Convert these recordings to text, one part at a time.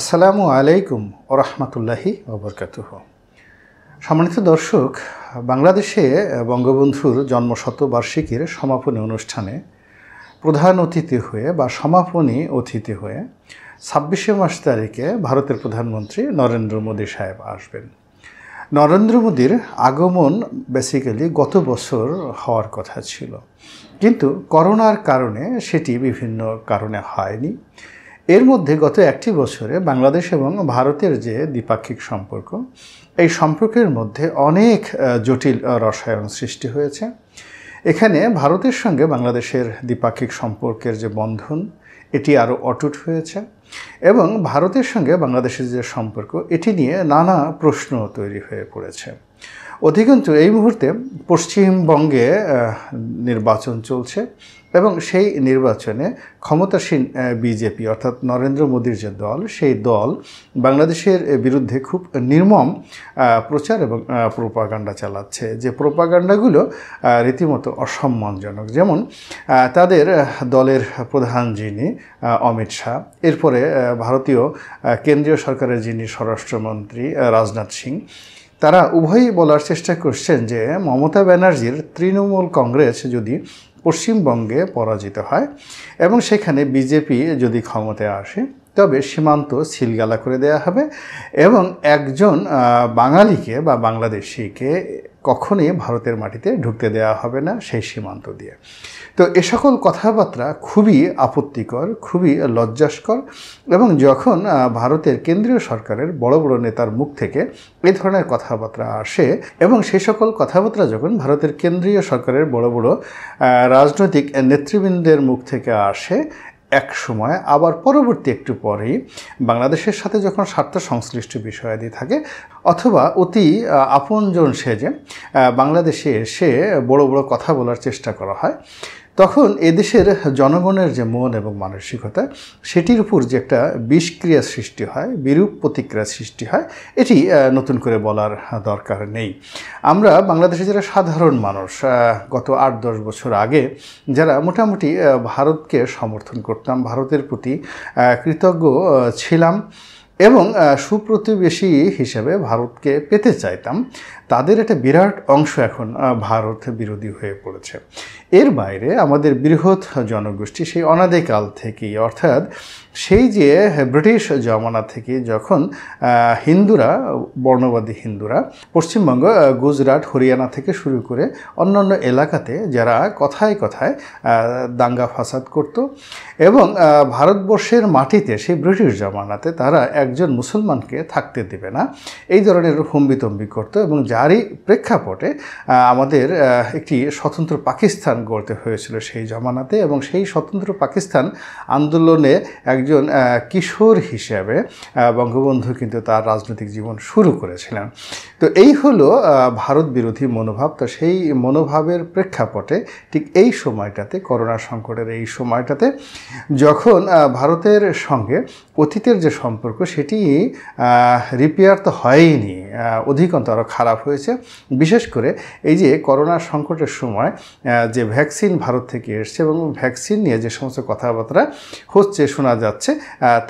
আসসালামু আলাইকুম ও রহমতুল্লাহি ওবরকাতুহ সম্মানিত দর্শক বাংলাদেশে বঙ্গবন্ধুর জন্মশতবার্ষিকীর সমাপনী অনুষ্ঠানে প্রধান অতিথি হয়ে বা সমাপনী অতিথি হয়ে ছাব্বিশে মাস তারিখে ভারতের প্রধানমন্ত্রী নরেন্দ্র মোদী সাহেব আসবেন নরেন্দ্র মোদীর আগমন বেসিক্যালি গত বছর হওয়ার কথা ছিল কিন্তু করোনার কারণে সেটি বিভিন্ন কারণে হয়নি এর মধ্যে গত একটি বছরে বাংলাদেশ এবং ভারতের যে দ্বিপাক্ষিক সম্পর্ক এই সম্পর্কের মধ্যে অনেক জটিল রসায়ন সৃষ্টি হয়েছে এখানে ভারতের সঙ্গে বাংলাদেশের দ্বিপাক্ষিক সম্পর্কের যে বন্ধন এটি আরও অটুট হয়েছে এবং ভারতের সঙ্গে বাংলাদেশের যে সম্পর্ক এটি নিয়ে নানা প্রশ্ন তৈরি হয়ে পড়েছে অধিকন্তু এই মুহূর্তে পশ্চিমবঙ্গে নির্বাচন চলছে এবং সেই নির্বাচনে ক্ষমতাসীন বিজেপি অর্থাৎ নরেন্দ্র মোদীর যে দল সেই দল বাংলাদেশের বিরুদ্ধে খুব নির্মম প্রচার এবং প্রোপাগান্ডা চালাচ্ছে যে প্রোপাগান্ডাগুলো রীতিমতো অসম্মানজনক যেমন তাদের দলের প্রধান যিনি অমিত শাহ এরপরে ভারতীয় কেন্দ্রীয় সরকারের যিনি স্বরাষ্ট্রমন্ত্রী রাজনাথ সিং তারা উভয়ই বলার চেষ্টা করছেন যে মমতা ব্যানার্জির তৃণমূল কংগ্রেস যদি পশ্চিমবঙ্গে পরাজিত হয় এবং সেখানে বিজেপি যদি ক্ষমতায় আসে তবে সীমান্ত সিলগালা করে দেয়া হবে এবং একজন বাঙালিকে বা বাংলাদেশিকে কখনই ভারতের মাটিতে ঢুকতে দেওয়া হবে না সেই সীমান্ত দিয়ে তো এ সকল কথাবার্তা খুবই আপত্তিকর খুবই লজ্জাস্কর এবং যখন ভারতের কেন্দ্রীয় সরকারের বড় বড় নেতার মুখ থেকে এ ধরনের কথাবার্তা আসে এবং সেই সকল কথাবার্তা যখন ভারতের কেন্দ্রীয় সরকারের বড় বড় রাজনৈতিক নেতৃবৃন্দের মুখ থেকে আসে এক সময় আবার পরবর্তী একটু পরেই বাংলাদেশের সাথে যখন স্বার্থ সংশ্লিষ্ট বিষয়াদি থাকে অথবা অতি আপনজন সেজে বাংলাদেশে এসে বড় বড় কথা বলার চেষ্টা করা হয় তখন এদেশের জনগণের যে মন এবং মানসিকতা সেটির উপর যে একটা বিষক্রিয়া সৃষ্টি হয় বিরূপ প্রতিক্রিয়া সৃষ্টি হয় এটি নতুন করে বলার দরকার নেই আমরা বাংলাদেশে যারা সাধারণ মানুষ গত আট দশ বছর আগে যারা মোটামুটি ভারতকে সমর্থন করতাম ভারতের প্রতি কৃতজ্ঞ ছিলাম এবং সুপ্রতিবেশী হিসেবে ভারতকে পেতে চাইতাম তাদের একটা বিরাট অংশ এখন ভারত বিরোধী হয়ে পড়েছে এর বাইরে আমাদের বৃহৎ জনগোষ্ঠী সেই অনাদিকাল থেকেই অর্থাৎ সেই যে ব্রিটিশ জমানা থেকে যখন হিন্দুরা বর্ণবাদী হিন্দুরা পশ্চিমবঙ্গ গুজরাট হরিয়ানা থেকে শুরু করে অন্যান্য এলাকাতে যারা কথায় কথায় দাঙ্গা ফাসাদ করত এবং ভারতবর্ষের মাটিতে সেই ব্রিটিশ জমানাতে তারা একজন মুসলমানকে থাকতে দেবে না এই ধরনের হুম্বিতম্বি করতো এবং যা তারই প্রেক্ষাপটে আমাদের একটি স্বতন্ত্র পাকিস্তান গড়তে হয়েছিল সেই জমানাতে এবং সেই স্বতন্ত্র পাকিস্তান আন্দোলনে একজন কিশোর হিসেবে বঙ্গবন্ধু কিন্তু তার রাজনৈতিক জীবন শুরু করেছিলেন তো এই হলো ভারত বিরোধী মনোভাব তো সেই মনোভাবের প্রেক্ষাপটে ঠিক এই সময়টাতে করোনা সংকটের এই সময়টাতে যখন ভারতের সঙ্গে অতীতের যে সম্পর্ক সেটি রিপেয়ার তো হয়নি অধিকন্তর খারাপ হয়েছে বিশেষ করে এই যে করোনা সংকটের সময় যে ভ্যাকসিন ভারত থেকে এসছে এবং ভ্যাকসিন নিয়ে যে সমস্ত কথাবার্তা হচ্ছে শোনা যাচ্ছে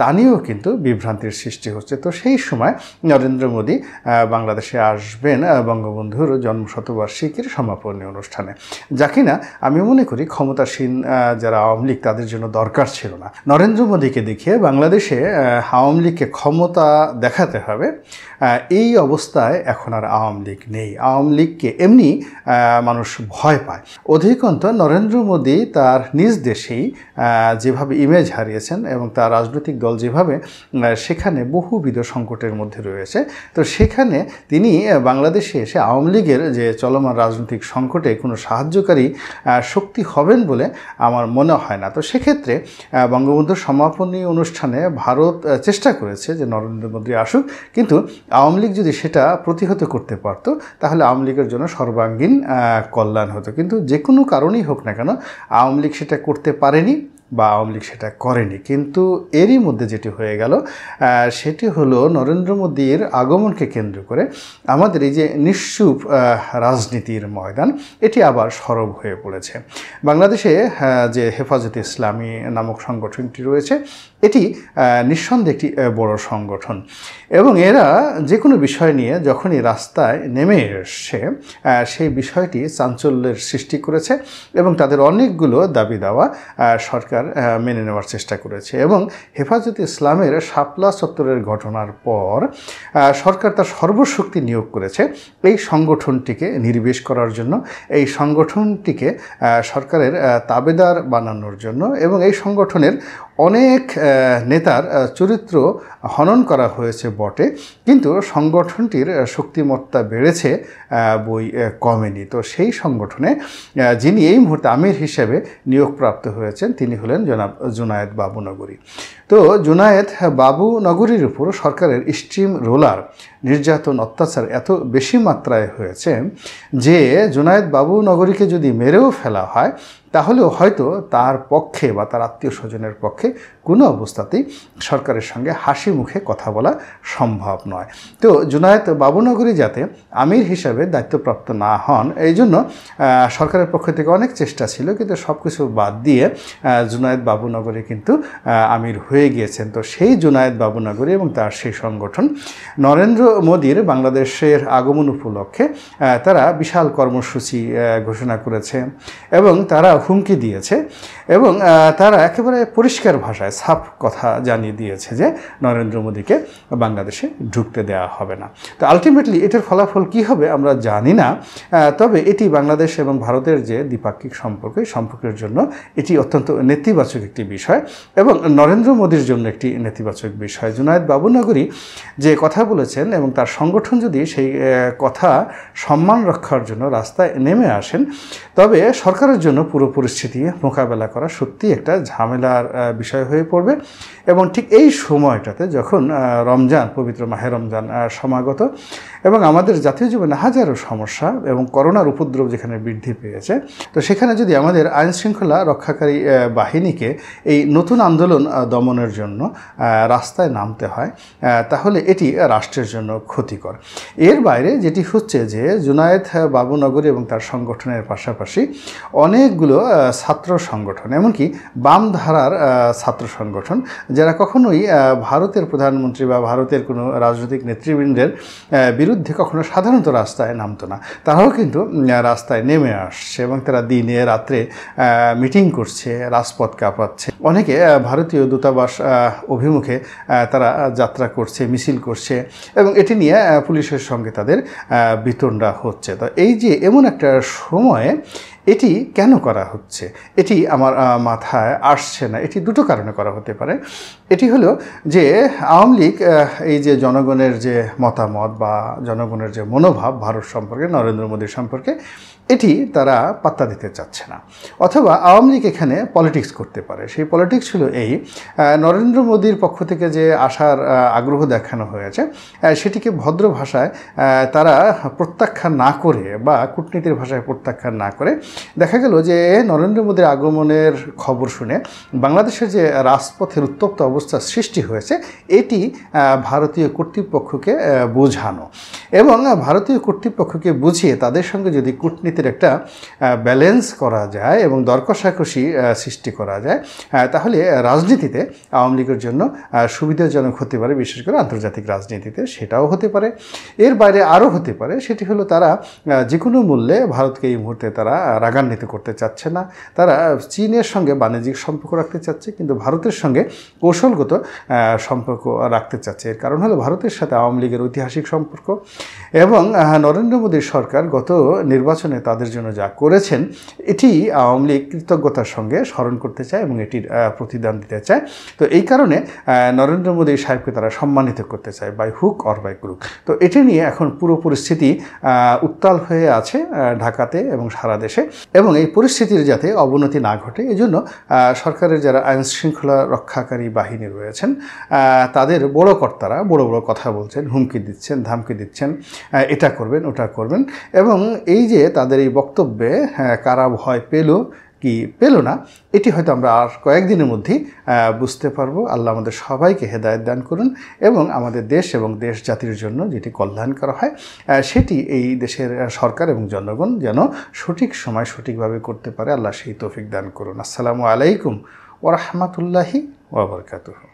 তা নিয়েও কিন্তু বিভ্রান্তির সৃষ্টি হচ্ছে তো সেই সময় নরেন্দ্র মোদী বাংলাদেশে আসবেন বঙ্গবন্ধুর জন্মশতবার্ষিকীর সমাপনী অনুষ্ঠানে যা কিনা আমি মনে করি ক্ষমতাসীন যারা আওয়ামী লীগ তাদের জন্য দরকার ছিল না নরেন্দ্র মোদীকে দেখিয়ে বাংলাদেশে আওয়ামী লীগকে ক্ষমতা দেখাতে হবে এই অবস্থায় এখন আর আওয়ামী লীগ নেই আওয়ামী লীগকে এমনি মানুষ ভয় পায় অধিকন্ত নরেন্দ্র মোদী তার নিজ দেশেই যেভাবে ইমেজ হারিয়েছেন এবং তার রাজনৈতিক দল যেভাবে সেখানে বহুবিধ সংকটের মধ্যে রয়েছে তো সেখানে তিনি বাংলাদেশে এসে আওয়ামী লীগের যে চলমান রাজনৈতিক সংকটে কোনো সাহায্যকারী শক্তি হবেন বলে আমার মনে হয় না তো সেক্ষেত্রে বঙ্গবন্ধুর সমাপনী অনুষ্ঠানে ভারত চেষ্টা করেছে যে নরেন্দ্র মোদী আসুক কিন্তু আওয়ামী লীগ যদি সেটা প্রতিহত করতে পারত তাহলে আওয়ামী লীগের জন্য সর্বাঙ্গীন কল্যাণ হতো কিন্তু যে কোনো কারণেই হোক না কেন আওয়ামী লীগ সেটা করতে পারেনি বা আওয়ামী লীগ সেটা করেনি কিন্তু এরই মধ্যে যেটি হয়ে গেল সেটি হলো নরেন্দ্র মোদীর আগমনকে কেন্দ্র করে আমাদের এই যে নিঃসুপ রাজনীতির ময়দান এটি আবার সরব হয়ে পড়েছে বাংলাদেশে যে হেফাজতে ইসলামী নামক সংগঠনটি রয়েছে এটি নিঃসন্দেহে একটি বড় সংগঠন এবং এরা যে কোনো বিষয় নিয়ে যখনই রাস্তায় নেমে এসছে সেই বিষয়টি চাঞ্চল্যের সৃষ্টি করেছে এবং তাদের অনেকগুলো দাবি দাওয়া সরকার মেনে নেওয়ার চেষ্টা করেছে এবং হেফাজত ইসলামের শাপলা চত্বরের ঘটনার পর সরকার তার সর্বশক্তি নিয়োগ করেছে এই সংগঠনটিকে নির্বেশ করার জন্য এই সংগঠনটিকে সরকারের তাবেদার বানানোর জন্য এবং এই সংগঠনের অনেক নেতার চরিত্র হনন করা হয়েছে বটে কিন্তু সংগঠনটির শক্তিমত্তা বেড়েছে বই কমেনি তো সেই সংগঠনে যিনি এই মুহূর্তে আমির হিসেবে নিয়োগপ্রাপ্ত হয়েছেন তিনি হলেন জনাব জুনায়েদ বাবুনগরী তো জুনায়েদ হ্যাঁ, বাবু নগরীর উপর সরকারের স্টিম রোলার নির্যাতন অত্যাচার এত বেশি মাত্রায় হয়েছে যে জুনায়েদ বাবু নগরীকে যদি মেরেও ফেলা হয় তাহলেও হয়তো তার পক্ষে বা তার আত্মীয় স্বজনের পক্ষে কোনো অবস্থাতেই সরকারের সঙ্গে হাসি মুখে কথা বলা সম্ভব নয় তো জুনায়েত বাবুনগরী যাতে আমির হিসাবে দায়িত্বপ্রাপ্ত না হন এই জন্য সরকারের পক্ষ থেকে অনেক চেষ্টা ছিল কিন্তু সব কিছু বাদ দিয়ে জুনায়েদ বাবুনগরী কিন্তু আমির হয়ে গিয়েছেন তো সেই জুনায়েদ বাবুনগরী এবং তার সেই সংগঠন নরেন্দ্র মোদীর বাংলাদেশের আগমন উপলক্ষে তারা বিশাল কর্মসূচি ঘোষণা করেছে এবং তারা হুমকি দিয়েছে এবং তারা একেবারে পরিষ্কার ভাষায় সাফ কথা জানিয়ে দিয়েছে যে নরেন্দ্র মোদীকে বাংলাদেশে ঢুকতে দেওয়া হবে না তো আলটিমেটলি এটার ফলাফল কি হবে আমরা জানি না তবে এটি বাংলাদেশ এবং ভারতের যে দ্বিপাক্ষিক সম্পর্ক সম্পর্কের জন্য এটি অত্যন্ত নেতিবাচক একটি বিষয় এবং নরেন্দ্র মোদীর জন্য একটি নেতিবাচক বিষয় জুনায়দ বাবুনগরী যে কথা বলেছেন এবং তার সংগঠন যদি সেই কথা সম্মান রক্ষার জন্য রাস্তায় নেমে আসেন তবে সরকারের জন্য পুরো পরিস্থিতি মোকাবেলা করা সত্যি একটা ঝামেলার বিষয় হয়ে হয়ে পড়বে এবং ঠিক এই সময়টাতে যখন রমজান পবিত্র মাহে রমজান সমাগত এবং আমাদের জাতীয় জীবনে হাজারো সমস্যা এবং করোনার উপদ্রব যেখানে বৃদ্ধি পেয়েছে তো সেখানে যদি আমাদের আইন শৃঙ্খলা রক্ষাকারী বাহিনীকে এই নতুন আন্দোলন দমনের জন্য রাস্তায় নামতে হয় তাহলে এটি রাষ্ট্রের জন্য ক্ষতিকর এর বাইরে যেটি হচ্ছে যে জুনায়েদ বাবুনগরী এবং তার সংগঠনের পাশাপাশি অনেকগুলো ছাত্র সংগঠন এমনকি বাম ধারার ছাত্র সংগঠন যারা কখনোই ভারতের প্রধানমন্ত্রী বা ভারতের কোনো রাজনৈতিক নেতৃবৃন্দের বিরুদ্ধে কখনো সাধারণত রাস্তায় নামতো না তারাও কিন্তু রাস্তায় নেমে আসছে এবং তারা দিনে রাত্রে মিটিং করছে রাজপথ কাঁপাচ্ছে অনেকে ভারতীয় দূতাবাস অভিমুখে তারা যাত্রা করছে মিছিল করছে এবং এটি নিয়ে পুলিশের সঙ্গে তাদের বিতণ্ডা হচ্ছে তো এই যে এমন একটা সময়ে এটি কেন করা হচ্ছে এটি আমার মাথায় আসছে না এটি দুটো কারণে করা হতে পারে এটি হলো যে আওয়ামী লীগ এই যে জনগণের যে মতামত বা জনগণের যে মনোভাব ভারত সম্পর্কে নরেন্দ্র মোদীর সম্পর্কে এটি তারা পাত্তা দিতে চাচ্ছে না অথবা আওয়ামী লীগ এখানে পলিটিক্স করতে পারে সেই পলিটিক্স ছিল এই নরেন্দ্র মোদীর পক্ষ থেকে যে আসার আগ্রহ দেখানো হয়েছে সেটিকে ভদ্র ভাষায় তারা প্রত্যাখ্যান না করে বা কূটনীতির ভাষায় প্রত্যাখ্যান না করে দেখা গেল যে নরেন্দ্র মোদীর আগমনের খবর শুনে বাংলাদেশের যে রাজপথের উত্তপ্ত অবস্থা সৃষ্টি হয়েছে এটি ভারতীয় কর্তৃপক্ষকে বোঝানো এবং ভারতীয় কর্তৃপক্ষকে বুঝিয়ে তাদের সঙ্গে যদি কূটনীতি অর্থনীতির একটা ব্যালেন্স করা যায় এবং দরকষাকষি সৃষ্টি করা যায় তাহলে রাজনীতিতে আওয়ামী লীগের জন্য সুবিধাজনক হতে পারে বিশেষ করে আন্তর্জাতিক রাজনীতিতে সেটাও হতে পারে এর বাইরে আরও হতে পারে সেটি হলো তারা যে কোনো মূল্যে ভারতকে এই মুহূর্তে তারা রাগান্বিত করতে চাচ্ছে না তারা চীনের সঙ্গে বাণিজ্যিক সম্পর্ক রাখতে চাচ্ছে কিন্তু ভারতের সঙ্গে কৌশলগত সম্পর্ক রাখতে চাচ্ছে এর কারণ হলো ভারতের সাথে আওয়ামী লীগের ঐতিহাসিক সম্পর্ক এবং নরেন্দ্র মোদী সরকার গত নির্বাচনে তাদের জন্য যা করেছেন এটি আওয়ামী লীগ কৃতজ্ঞতার সঙ্গে স্মরণ করতে চায় এবং এটির প্রতিদান দিতে চায় তো এই কারণে নরেন্দ্র মোদী সাহেবকে তারা সম্মানিত করতে চায় by hook or by crook তো এটি নিয়ে এখন পুরো পরিস্থিতি উত্তাল হয়ে আছে ঢাকাতে এবং সারা দেশে এবং এই পরিস্থিতির যাতে অবনতি না ঘটে এজন্য সরকারের যারা আইন শৃঙ্খলা রক্ষাকারী বাহিনী রয়েছেন তাদের বড় কর্তারা বড় বড় কথা বলছেন হুমকি দিচ্ছেন ধামকি দিচ্ছেন এটা করবেন ওটা করবেন এবং এই যে তাদের আমাদের এই বক্তব্যে কারা ভয় পেল কি পেল না এটি হয়তো আমরা আর কয়েকদিনের মধ্যেই বুঝতে পারবো আল্লাহ আমাদের সবাইকে হেদায়ত দান করুন এবং আমাদের দেশ এবং দেশ জাতির জন্য যেটি কল্যাণ করা হয় সেটি এই দেশের সরকার এবং জনগণ যেন সঠিক সময় সঠিকভাবে করতে পারে আল্লাহ সেই তৌফিক দান করুন আসসালামু আলাইকুম ওরহমতুল্লাহি ওবরকাতুহ